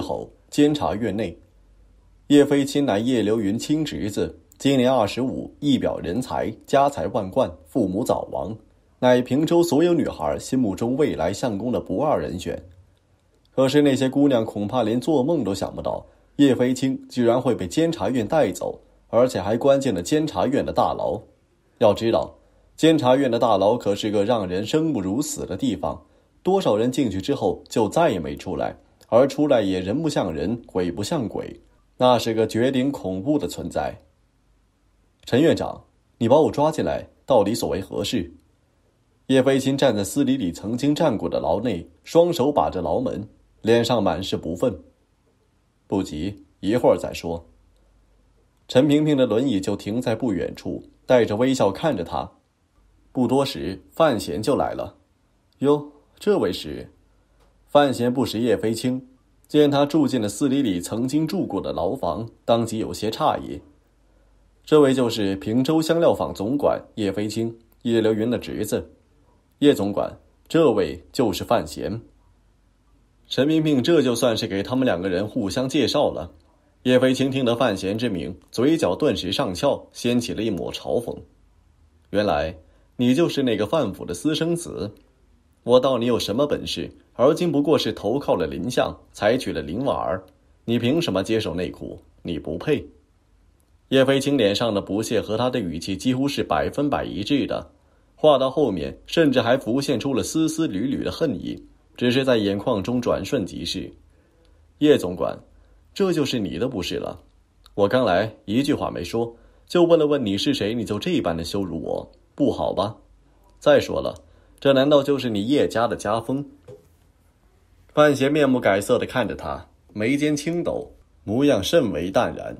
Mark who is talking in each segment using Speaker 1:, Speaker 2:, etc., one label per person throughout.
Speaker 1: 后监察院内，叶飞清乃叶流云亲侄子，今年二十五，一表人才，家财万贯，父母早亡，乃平州所有女孩心目中未来相公的不二人选。可是那些姑娘恐怕连做梦都想不到，叶飞清居然会被监察院带走，而且还关进了监察院的大牢。要知道，监察院的大牢可是个让人生不如死的地方，多少人进去之后就再也没出来。而出来也人不像人，鬼不像鬼，那是个绝顶恐怖的存在。陈院长，你把我抓进来，到底所为何事？叶飞琴站在司礼里曾经站过的牢内，双手把着牢门，脸上满是不忿。不急，一会儿再说。陈萍萍的轮椅就停在不远处，带着微笑看着他。不多时，范闲就来了。哟，这位是。范闲不识叶飞青，见他住进了司里里曾经住过的牢房，当即有些诧异。这位就是平州香料坊总管叶飞青，叶流云的侄子。叶总管，这位就是范闲。陈明明这就算是给他们两个人互相介绍了。叶飞青听得范闲之名，嘴角顿时上翘，掀起了一抹嘲讽。原来你就是那个范府的私生子。我道你有什么本事？而今不过是投靠了林相，采取了林婉儿。你凭什么接手内库？你不配！叶飞清脸上的不屑和他的语气几乎是百分百一致的。话到后面，甚至还浮现出了丝丝缕缕的恨意，只是在眼眶中转瞬即逝。叶总管，这就是你的不是了。我刚来，一句话没说，就问了问你是谁，你就这般的羞辱我，不好吧？再说了。这难道就是你叶家的家风？范闲面目改色的看着他，眉间轻抖，模样甚为淡然。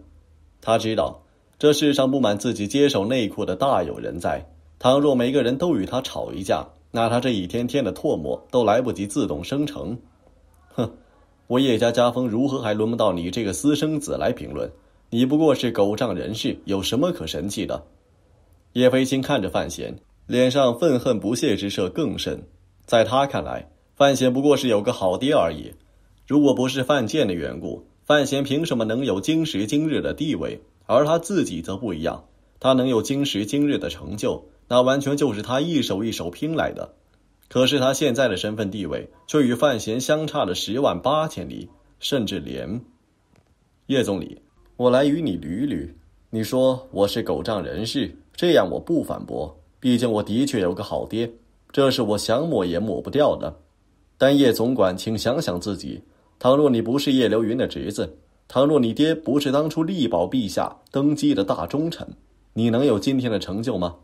Speaker 1: 他知道这世上不满自己接手内库的大有人在，倘若每个人都与他吵一架，那他这一天天的唾沫都来不及自动生成。哼，我叶家家风如何，还轮不到你这个私生子来评论。你不过是狗仗人势，有什么可神气的？叶飞星看着范闲。脸上愤恨不屑之色更甚，在他看来，范闲不过是有个好爹而已。如果不是范建的缘故，范闲凭什么能有今时今日的地位？而他自己则不一样，他能有今时今日的成就，那完全就是他一手一手拼来的。可是他现在的身份地位，却与范闲相差了十万八千里，甚至连……叶总理，我来与你捋捋。你说我是狗仗人势，这样我不反驳。毕竟我的确有个好爹，这是我想抹也抹不掉的。但叶总管，请想想自己：倘若你不是叶流云的侄子，倘若你爹不是当初力保陛下登基的大忠臣，你能有今天的成就吗？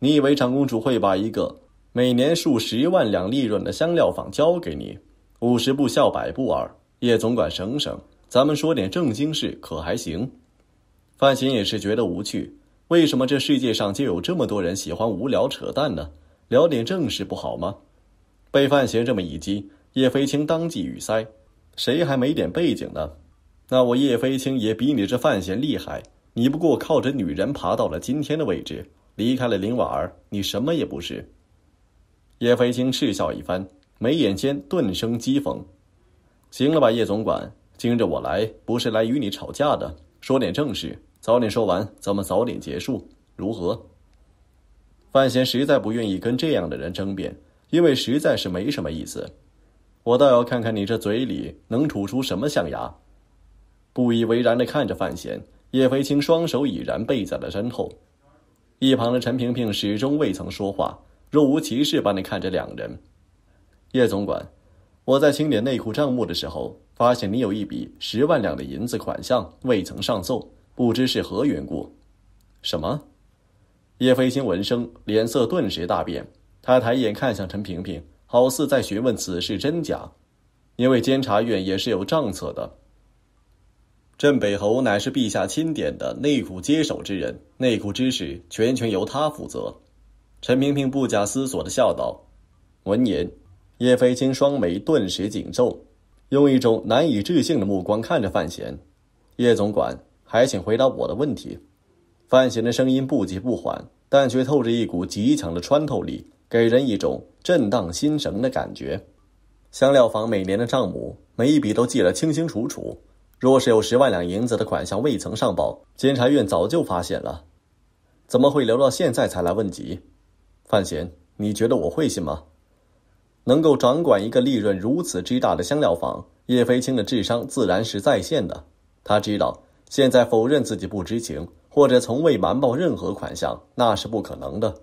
Speaker 1: 你以为长公主会把一个每年数十万两利润的香料坊交给你？五十步笑百步耳。叶总管省省，咱们说点正经事，可还行？范闲也是觉得无趣。为什么这世界上就有这么多人喜欢无聊扯淡呢？聊点正事不好吗？被范闲这么一激，叶飞青当即语塞。谁还没点背景呢？那我叶飞青也比你这范闲厉害。你不过靠着女人爬到了今天的位置，离开了林婉儿，你什么也不是。叶飞青嗤笑一番，眉眼间顿生讥讽。行了吧，叶总管，今着我来不是来与你吵架的，说点正事。早点说完，咱们早点结束，如何？范闲实在不愿意跟这样的人争辩，因为实在是没什么意思。我倒要看看你这嘴里能吐出什么象牙。不以为然的看着范闲，叶飞青双手已然背在了身后。一旁的陈萍萍始终未曾说话，若无其事般的看着两人。叶总管，我在清点内库账目的时候，发现你有一笔十万两的银子款项未曾上奏。不知是何缘故？什么？叶飞卿闻声，脸色顿时大变。他抬眼看向陈萍萍，好似在询问此事真假。因为监察院也是有账册的。镇北侯乃是陛下钦点的内库接手之人，内库之事全权由他负责。陈萍萍不假思索的笑道。闻言，叶飞卿双眉顿时紧皱，用一种难以置信的目光看着范闲。叶总管。还请回答我的问题。范闲的声音不急不缓，但却透着一股极强的穿透力，给人一种震荡心神的感觉。香料坊每年的账目，每一笔都记得清清楚楚。若是有十万两银子的款项未曾上报，监察院早就发现了，怎么会留到现在才来问及？范闲，你觉得我会信吗？能够掌管一个利润如此之大的香料坊，叶飞清的智商自然是在线的。他知道。现在否认自己不知情，或者从未瞒报任何款项，那是不可能的。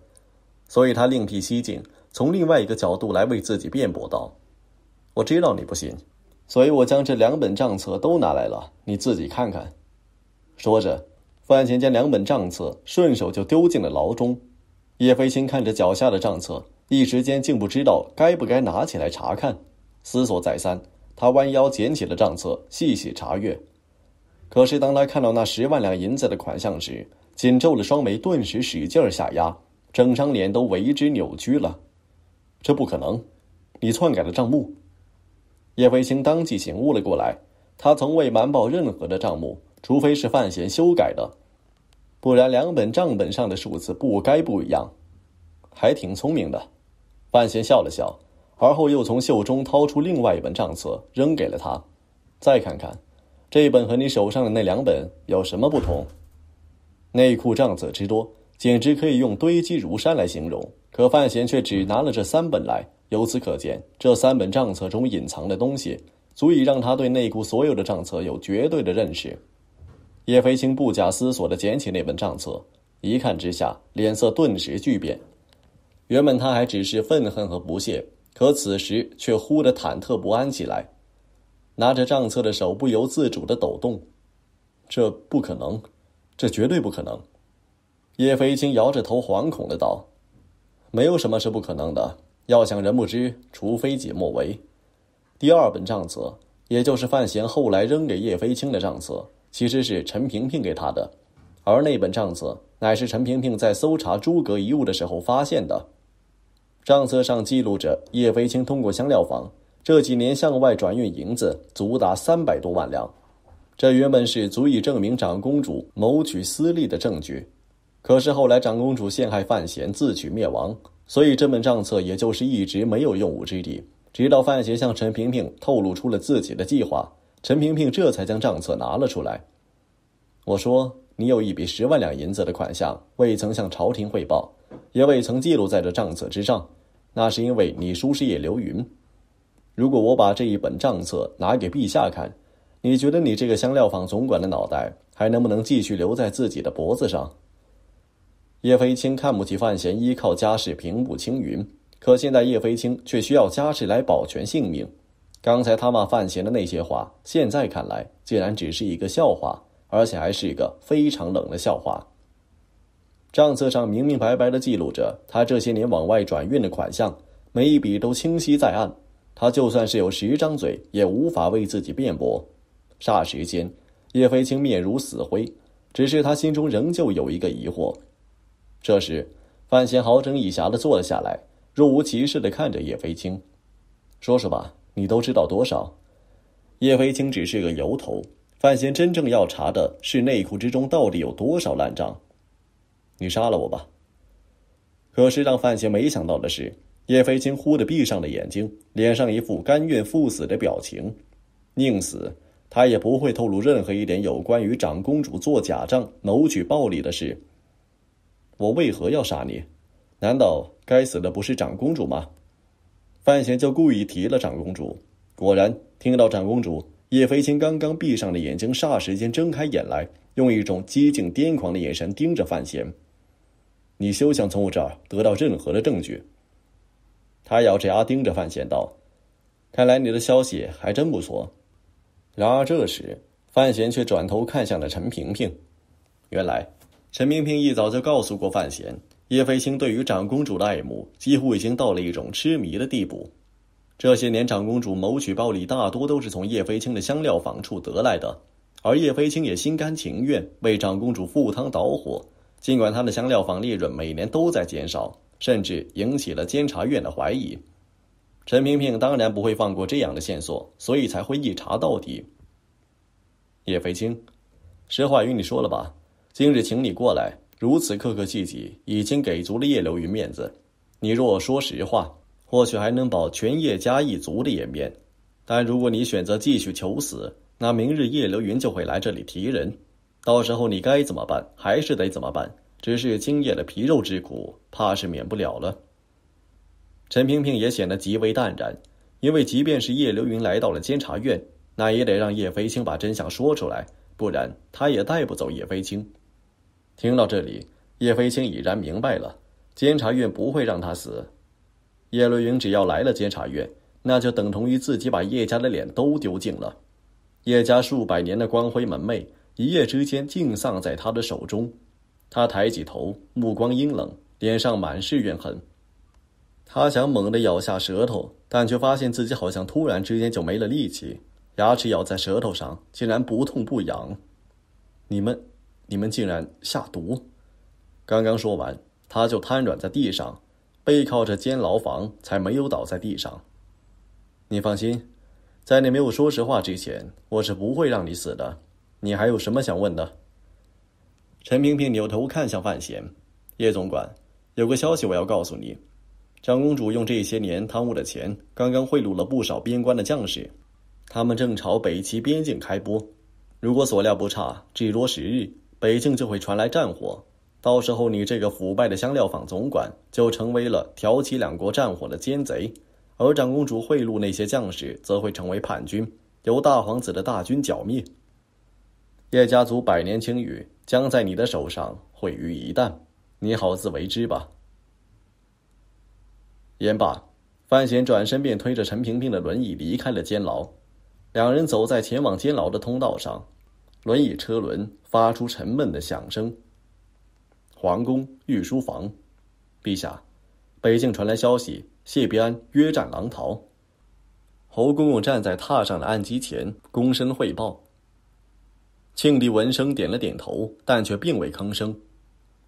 Speaker 1: 所以，他另辟蹊径，从另外一个角度来为自己辩驳道：“我知道你不信，所以我将这两本账册都拿来了，你自己看看。”说着，范闲将两本账册顺手就丢进了牢中。叶飞星看着脚下的账册，一时间竟不知道该不该拿起来查看。思索再三，他弯腰捡起了账册，细细查阅。可是当他看到那十万两银子的款项时，紧皱的双眉顿时使劲下压，整张脸都为之扭曲了。这不可能！你篡改了账目！叶飞清当即醒悟了过来，他从未瞒报任何的账目，除非是范闲修改的，不然两本账本上的数字不该不一样。还挺聪明的，范闲笑了笑，而后又从袖中掏出另外一本账册，扔给了他，再看看。这本和你手上的那两本有什么不同？内库账册之多，简直可以用堆积如山来形容。可范闲却只拿了这三本来，由此可见，这三本账册中隐藏的东西，足以让他对内库所有的账册有绝对的认识。叶飞青不假思索的捡起那本账册，一看之下，脸色顿时巨变。原本他还只是愤恨和不屑，可此时却忽的忐忑不安起来。拿着账册的手不由自主的抖动，这不可能，这绝对不可能！叶飞清摇着头，惶恐的道：“没有什么是不可能的，要想人不知，除非己莫为。”第二本账册，也就是范闲后来扔给叶飞清的账册，其实是陈萍萍给他的，而那本账册乃是陈萍萍在搜查诸葛遗物的时候发现的。账册上记录着叶飞清通过香料坊。这几年向外转运银子，足达三百多万两。这原本是足以证明长公主谋取私利的证据，可是后来长公主陷害范闲，自取灭亡，所以这本账册也就是一直没有用武之地。直到范闲向陈萍萍透露出了自己的计划，陈萍萍这才将账册拿了出来。我说：“你有一笔十万两银子的款项，未曾向朝廷汇报，也未曾记录在这账册之上，那是因为你叔师爷刘云。”如果我把这一本账册拿给陛下看，你觉得你这个香料坊总管的脑袋还能不能继续留在自己的脖子上？叶飞青看不起范闲，依靠家世平步青云，可现在叶飞青却需要家世来保全性命。刚才他骂范闲的那些话，现在看来竟然只是一个笑话，而且还是一个非常冷的笑话。账册上明明白白地记录着他这些年往外转运的款项，每一笔都清晰在案。他就算是有十张嘴，也无法为自己辩驳。霎时间，叶飞青面如死灰，只是他心中仍旧有一个疑惑。这时，范闲好整以暇的坐了下来，若无其事的看着叶飞青，说说吧，你都知道多少？叶飞青只是个由头，范闲真正要查的是内裤之中到底有多少烂账。你杀了我吧。可是让范闲没想到的是。叶飞青忽地闭上了眼睛，脸上一副甘愿赴死的表情。宁死，他也不会透露任何一点有关于长公主做假账、牟取暴利的事。我为何要杀你？难道该死的不是长公主吗？范闲就故意提了长公主。果然，听到长公主，叶飞青刚刚闭上的眼睛霎时间睁开眼来，用一种激进癫狂的眼神盯着范闲。你休想从我这儿得到任何的证据！他咬着牙盯着范闲道：“看来你的消息还真不错。”然而这时，范闲却转头看向了陈萍萍。原来，陈萍萍一早就告诉过范闲，叶飞青对于长公主的爱慕几乎已经到了一种痴迷的地步。这些年，长公主谋取暴利大多都是从叶飞青的香料坊处得来的，而叶飞青也心甘情愿为长公主赴汤蹈火。尽管他的香料坊利润每年都在减少。甚至引起了监察院的怀疑，陈萍萍当然不会放过这样的线索，所以才会一查到底。叶飞清，实话与你说了吧，今日请你过来，如此客刻气气，已经给足了叶流云面子。你若说实话，或许还能保全叶家一族的颜面；但如果你选择继续求死，那明日叶流云就会来这里提人，到时候你该怎么办？还是得怎么办？只是今夜的皮肉之苦，怕是免不了了。陈萍萍也显得极为淡然，因为即便是叶流云来到了监察院，那也得让叶飞清把真相说出来，不然他也带不走叶飞清。听到这里，叶飞清已然明白了，监察院不会让他死。叶流云只要来了监察院，那就等同于自己把叶家的脸都丢尽了。叶家数百年的光辉门楣，一夜之间尽丧在他的手中。他抬起头，目光阴冷，脸上满是怨恨。他想猛地咬下舌头，但却发现自己好像突然之间就没了力气，牙齿咬在舌头上竟然不痛不痒。你们，你们竟然下毒！刚刚说完，他就瘫软在地上，背靠着监牢房，才没有倒在地上。你放心，在你没有说实话之前，我是不会让你死的。你还有什么想问的？陈萍萍扭头看向范闲：“叶总管，有个消息我要告诉你。长公主用这些年贪污的钱，刚刚贿赂了不少边关的将士，他们正朝北齐边境开播。如果所料不差，至多十日，北境就会传来战火。到时候，你这个腐败的香料坊总管，就成为了挑起两国战火的奸贼；而长公主贿赂那些将士，则会成为叛军，由大皇子的大军剿灭。叶家族百年清誉。”将在你的手上毁于一旦，你好自为之吧。言罢，范闲转身便推着陈萍萍的轮椅离开了监牢，两人走在前往监牢的通道上，轮椅车轮发出沉闷的响声。皇宫御书房，陛下，北境传来消息，谢必安约战狼逃。侯公公站在榻上的案几前，躬身汇报。庆帝闻声点了点头，但却并未吭声。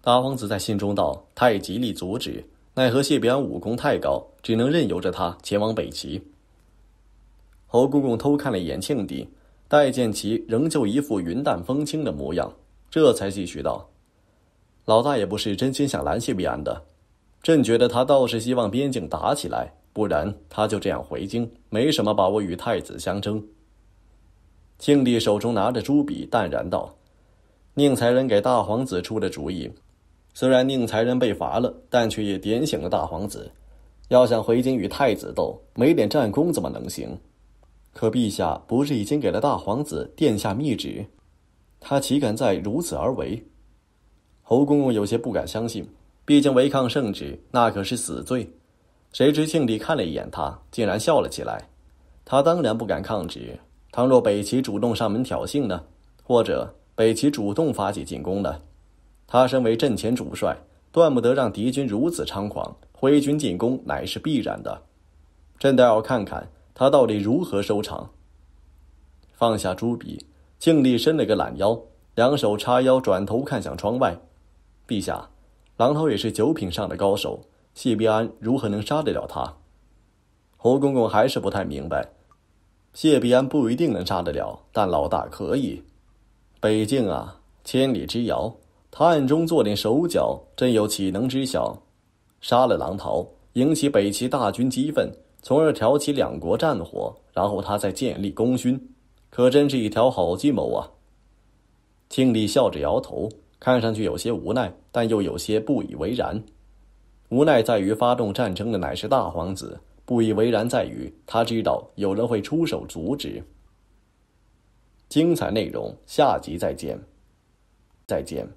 Speaker 1: 大王子在心中道：“他也极力阻止，奈何谢必安武功太高，只能任由着他前往北齐。”侯公公偷看了一眼庆帝，待见其仍旧一副云淡风轻的模样，这才继续道：“老大也不是真心想拦谢必安的，朕觉得他倒是希望边境打起来，不然他就这样回京，没什么把握与太子相争。”庆帝手中拿着朱笔，淡然道：“宁才人给大皇子出的主意，虽然宁才人被罚了，但却也点醒了大皇子。要想回京与太子斗，没点战功怎么能行？可陛下不是已经给了大皇子殿下密旨，他岂敢再如此而为？”侯公公有些不敢相信，毕竟违抗圣旨那可是死罪。谁知庆帝看了一眼他，竟然笑了起来。他当然不敢抗旨。倘若北齐主动上门挑衅呢？或者北齐主动发起进攻呢？他身为阵前主帅，断不得让敌军如此猖狂，挥军进攻乃是必然的。朕倒要看看他到底如何收场。放下朱笔，庆帝伸了个懒腰，两手叉腰，转头看向窗外。陛下，狼头也是九品上的高手，谢必安如何能杀得了他？胡公公还是不太明白。谢必安不一定能杀得了，但老大可以。北境啊，千里之遥，他暗中做点手脚，真有岂能知晓？杀了狼桃，引起北齐大军激愤，从而挑起两国战火，然后他再建立功勋，可真是一条好计谋啊！庆历笑着摇头，看上去有些无奈，但又有些不以为然。无奈在于发动战争的乃是大皇子。不以为然在于，他知道有人会出手阻止。精彩内容下集再见，再见。